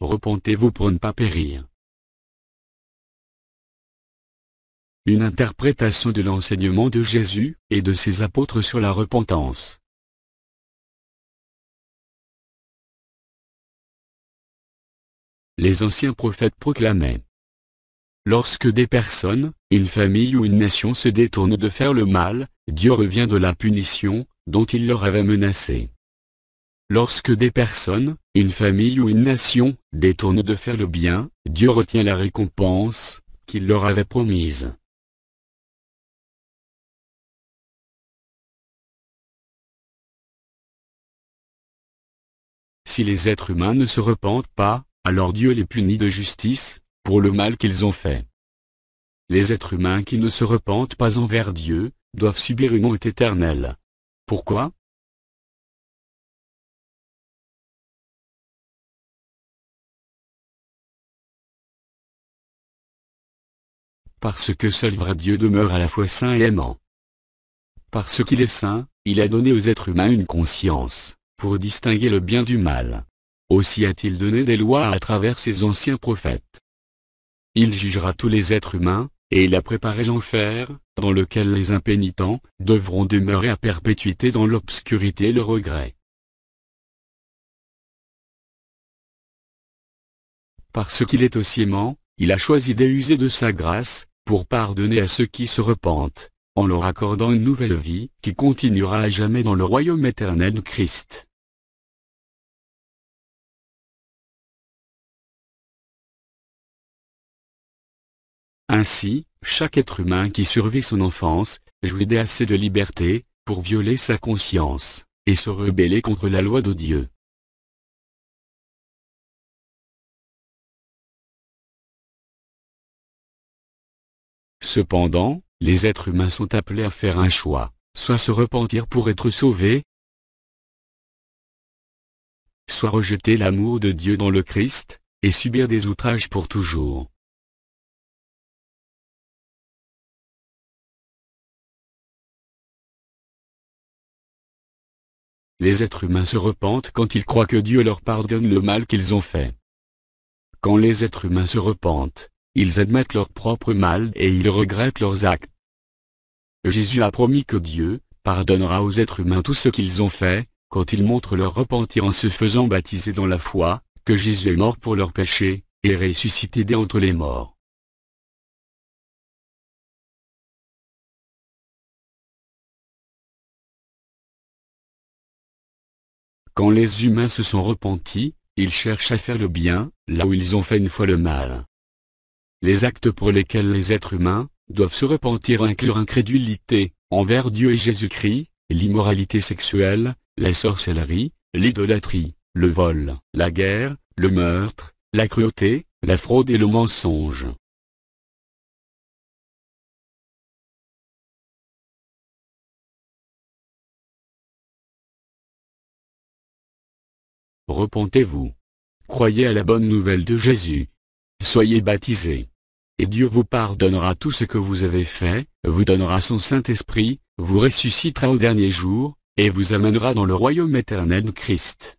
repentez-vous pour ne pas périr. Une interprétation de l'enseignement de Jésus et de ses apôtres sur la repentance. Les anciens prophètes proclamaient Lorsque des personnes, une famille ou une nation se détournent de faire le mal, Dieu revient de la punition, dont il leur avait menacé. Lorsque des personnes, une famille ou une nation, détournent de faire le bien, Dieu retient la récompense qu'il leur avait promise. Si les êtres humains ne se repentent pas, alors Dieu les punit de justice, pour le mal qu'ils ont fait. Les êtres humains qui ne se repentent pas envers Dieu, doivent subir une honte éternelle. Pourquoi Parce que seul vrai Dieu demeure à la fois saint et aimant. Parce qu'il est saint, il a donné aux êtres humains une conscience, pour distinguer le bien du mal. Aussi a-t-il donné des lois à travers ses anciens prophètes. Il jugera tous les êtres humains, et il a préparé l'enfer, dans lequel les impénitents devront demeurer à perpétuité dans l'obscurité et le regret. Parce qu'il est aussi aimant, il a choisi d'user de sa grâce, pour pardonner à ceux qui se repentent, en leur accordant une nouvelle vie qui continuera à jamais dans le royaume éternel de Christ. Ainsi, chaque être humain qui survit son enfance, jouit d'assez de liberté, pour violer sa conscience, et se rebeller contre la loi de Dieu. Cependant, les êtres humains sont appelés à faire un choix, soit se repentir pour être sauvés, soit rejeter l'amour de Dieu dans le Christ, et subir des outrages pour toujours. Les êtres humains se repentent quand ils croient que Dieu leur pardonne le mal qu'ils ont fait. Quand les êtres humains se repentent, ils admettent leur propre mal et ils regrettent leurs actes. Jésus a promis que Dieu pardonnera aux êtres humains tout ce qu'ils ont fait, quand ils montrent leur repentir en se faisant baptiser dans la foi, que Jésus est mort pour leurs péchés, et ressuscité d'entre les morts. Quand les humains se sont repentis, ils cherchent à faire le bien, là où ils ont fait une fois le mal. Les actes pour lesquels les êtres humains doivent se repentir incluent l'incrédulité envers Dieu et Jésus-Christ, l'immoralité sexuelle, la sorcellerie, l'idolâtrie, le vol, la guerre, le meurtre, la cruauté, la fraude et le mensonge. Repentez-vous. Croyez à la bonne nouvelle de Jésus. Soyez baptisés. Et Dieu vous pardonnera tout ce que vous avez fait, vous donnera son Saint-Esprit, vous ressuscitera au dernier jour, et vous amènera dans le royaume éternel de Christ.